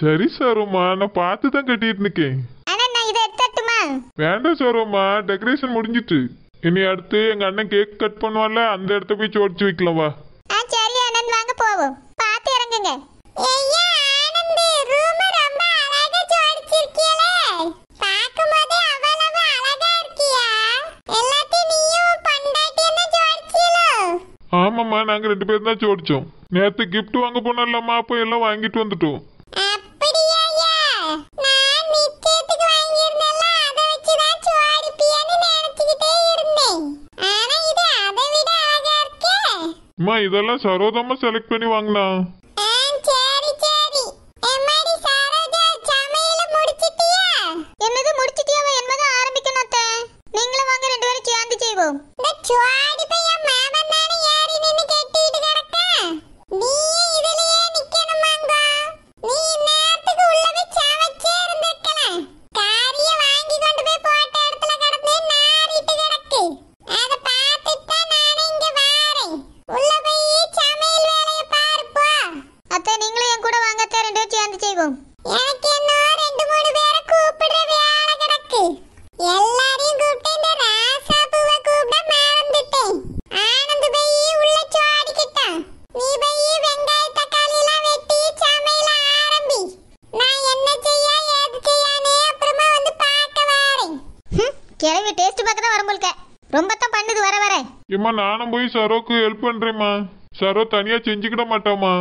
சரி சரோமா நான் பார்த்து தான் கட்டிட்டு இருக்கேன் வேண்டாம் சரோமா டெக்கரேஷன் முடிஞ்சிட்டு இனி அடுத்து எங்க அண்ணன் கேக் கட் பண்ணுவான்ல அந்த இடத்த போய் சோடிச்சு வைக்கலாம் வா சரி அண்ணன் வாங்க போவோம் பார்த்து இறங்குங்க ஆமாம்மா நாங்க ரெண்டு பேரும் தான் சோடிச்சோம் நேற்று கிஃப்ட் வாங்க போனோம்லம்மா அப்போ எல்லாம் வாங்கிட்டு வந்துட்டோம் அம்மா இதெல்லாம் சரோதம்மா செலக்ட் பண்ணி வாங்கினா என்னது முடிச்சிட்டியாவா என்பதை ஆரம்பிக்கணும் நீங்களும் வாங்க ரெண்டு பேரும் சேர்ந்து செய்வோம் இந்த சுவாடி பையன் ஏம்மா நானும் போய் சரோக்கு ஹெல்ப் பண்றேம்மா சரோ தனியா செஞ்சுக்கிட மாட்டாமா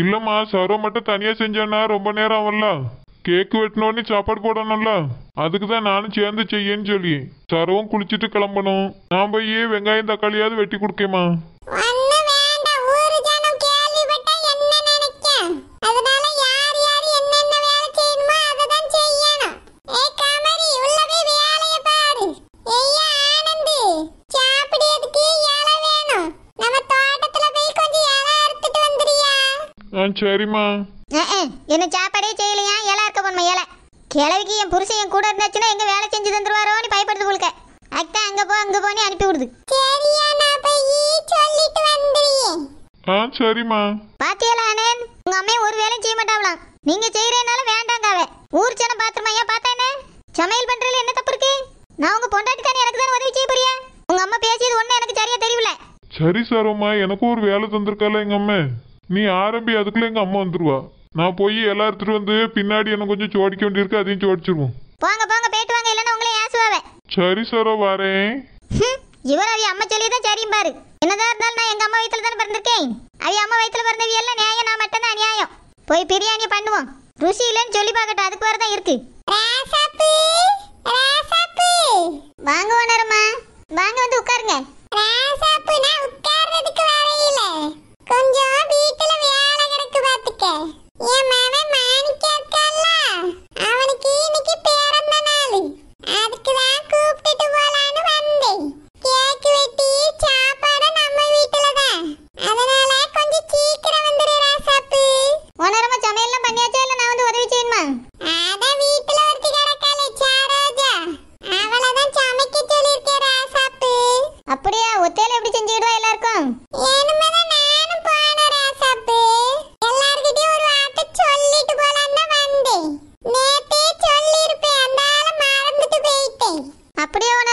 இல்லம்மா சரோ மட்டும் தனியா செஞ்சானா ரொம்ப நேரம் ஆகல கேக்கு வெட்டினோடனே சாப்பாடு போடணும்ல அதுக்கு தான் நானும் சேர்ந்து செய்யன்னு சொல்லி சரவும் குளிச்சுட்டு கிளம்பணும் நான் போய் வெங்காயம் தக்காளியாவது வெட்டி கொடுக்கேம்மா ஆ சரிம்மா என்ன சாப்பாடே செய்யலையா ஏழா இருக்க பொண்ணு ஏழை கிழவிக்கு என் புருஷன் என் கூட இருந்துச்சுன்னா எங்க வேலை செஞ்சு தந்துருவாரோ நீ பயப்படுது உங்களுக்கு அக்கா அங்க போ அங்க போனே அனுப்பி விடுது சரியா நான் ஆ சரிம்மா பாத்தியலா அண்ணன் உங்க அம்மா ஒரு வேலையும் செய்ய மாட்டாங்களாம் நீங்க செய்யறதுனால வேண்டாங்க அவ ஊர் ஜனம் பாத்துருமா ஏன் பார்த்தா என்ன சமையல் பண்றதுல என்ன தப்பு இருக்கு நான் உங்க பொண்டாட்டி தானே எனக்கு தானே உதவி செய்ய போறியா உங்க அம்மா பேசியது ஒண்ணு எனக்கு சரியா தெரியல சரி சரோம்மா எனக்கும் ஒரு வேலை தந்திருக்கால எங்க அம்மா நீ ஆரம்பி அதுக்குள்ள எங்க அம்மா வந்துருவா நான் போய் எல்லாத்துட்டு வந்து பின்னாடி என்ன கொஞ்சம் சோடிக்க வேண்டியிருக்கு அதையும் சோடிச்சிருவோம் போங்க போங்க போயிட்டு வாங்க இல்லைன்னா உங்களே ஏசுவாவே சரி சாரோ வரேன் இவர் அவி அம்மா சொல்லி தான் சரியும் பாரு என்னதான் இருந்தாலும் நான் எங்க அம்மா வயித்துல தான் பிறந்திருக்கேன் அவி அம்மா வயிற்றுல பிறந்தவி எல்லாம் நியாயம் நான் மட்டும் தான் அநியாயம் போய் பிரியாணி பண்ணுவோம் ருசி இல்லைன்னு சொல்லி பார்க்கட்டும் அதுக்கு வேற தான் இருக்கு வாங்க ஓனரம்மா வாங்க வந்து உட்காருங்க உட்கார்றதுக்கு வேற இல்லை கொஞ்சம் வீட்டுல வேலை கிடைக்கு பாத்துக்க என் மாமன் மாணிக்க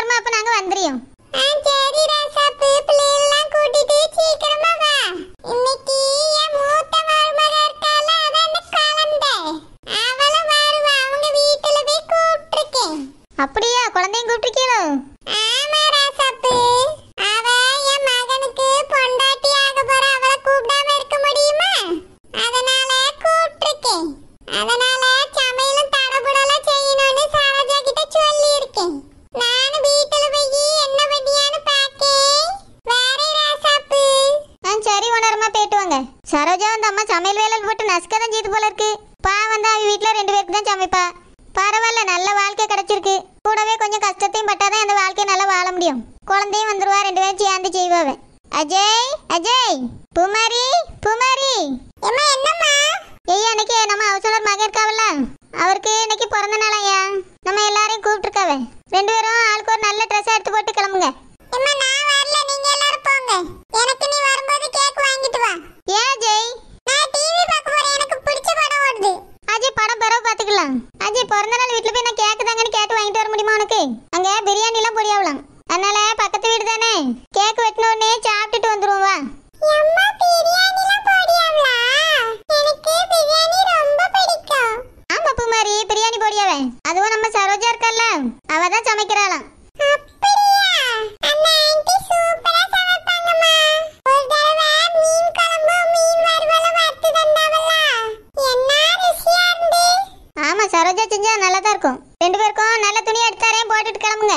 சீக்கிரமா அப்ப நாங்க வந்துறோம் சரி ராசா பிள்ளைகள் எல்லாம் கூட்டிட்டு சீக்கிரமா வா இன்னைக்கு சரோஜா அந்த அம்மா சமையல் வேலை போட்டு நசுக்க செய்து போல இருக்கு பா வந்து அவன் வீட்டில் ரெண்டு பேருக்கு தான் சமைப்பா பரவாயில்ல நல்ல வாழ்க்கை கிடைச்சிருக்கு கூடவே கொஞ்சம் கஷ்டத்தையும் பட்டாதான் அந்த வாழ்க்கையை நல்லா வாழ முடியும் குழந்தையும் வந்துருவா ரெண்டு பேரும் சேர்ந்து செய்வாவே அஜய் அஜய் புமாரி புமாரி என்ன என்னம்மா வாங்கிக்கலாம் அஜய் பிறந்த நாள் வீட்டுல போய் நான் கேக்கு கேட்டு வாங்கிட்டு வர முடியுமா உனக்கு அங்கே பிரியாணி எல்லாம் பொடியாவலாம் அதனால பக்கத்து வீடு தானே கேக் வெட்டின உடனே சாப்பிட்டுட்டு வந்துருவோம் வா அதுவும் போட்டுட்டு கிளம்புங்க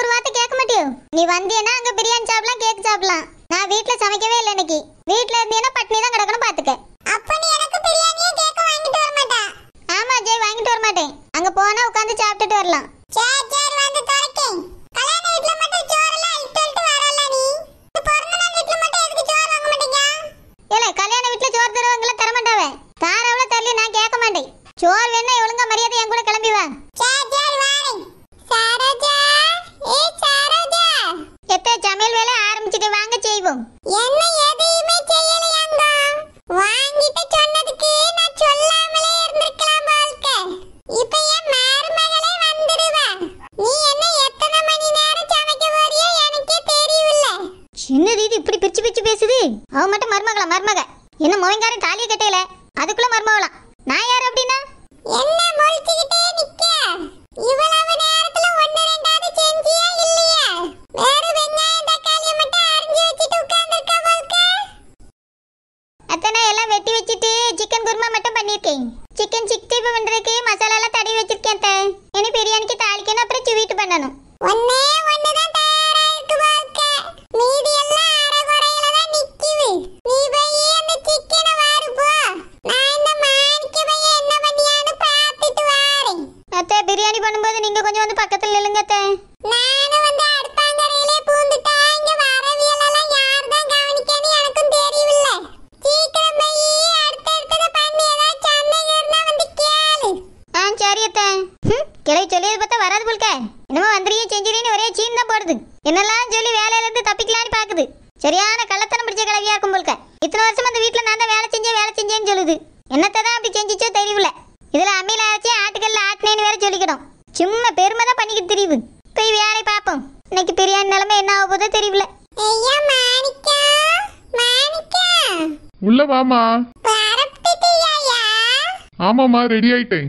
ஒரு வார்த்தை கேட்க மாட்டியோ நீ வந்தியனா அங்க பிரியாணி சாப்பிடலாம் கேக் சாப்பிடலாம் நான் வீட்ல சமைக்கவே இல்லை இன்னைக்கு வீட்ல இருந்தீங்கன்னா பட்னி தான் கிடக்கணும் பாத்துக்க அப்ப நீ எனக்கு பிரியாணியே கேக் வாங்கிட்டு வர மாட்டேன் ஆமா ஜெய் வாங்கிட்டு வர மாட்டேன் அங்க போனா உட்கார்ந்து சாப்பிட்டுட்டு வரலாம் சரி போதும் என்ன எதையுமே செய்யலையாங்க வாங்கிட்டு சொன்னதுக்கு நான் சொல்லாமலே இருந்திருக்கலாம் இப்ப என் மருமகளே வந்துடுவா நீ என்ன எத்தனை மணி நேரம் சமைக்க போறியோ எனக்கே தெரியவில்ல என்னது தீதி இப்படி பிச்சு பிச்சு பேசுது அவன் மட்டும் மருமகளா மருமக என்ன மோயங்காரன் தாலியை கட்டையில அதுக்குள்ள மருமகளா கிளை சொல்லியது பார்த்தா வராது போல்க என்னமோ வந்துடுறியே செஞ்சிரின்னு ஒரே சீன் தான் போடுது என்னெல்லாம் சொல்லி வேலையிலேருந்து தப்பிக்கலான்னு பார்க்குது சரியான கள்ளத்தனம் பிடிச்ச கிளவியாக இருக்கும் போல்க இத்தனை வருஷம் அந்த வீட்டில் நான் தான் வேலை செஞ்சேன் வேலை செஞ்சேன்னு சொல்லுது என்னத்தை தான் அப்படி செஞ்சிச்சோ தெரியல இதில் அம்மையில் அரைச்சி ஆட்டுக்கல்ல ஆட்டினேன்னு வேற சொல்லிக்கிடும் சும்மா பெருமை தான் பண்ணிக்கிட்டு தெரியுது போய் வேலை பார்ப்போம் இன்னைக்கு பிரியாணி நிலைமை என்ன ஆக போதோ தெரியல உள்ள வாமா ஆமாமா ரெடி ஆயிட்டேன்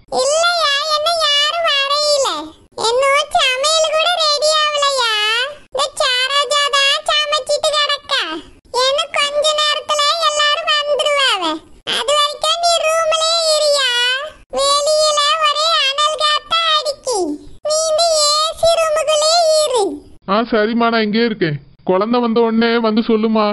சரிம்மா நான் இங்கே இருக்கேன் குழந்தை வந்த உடனே வந்து சொல்லுமா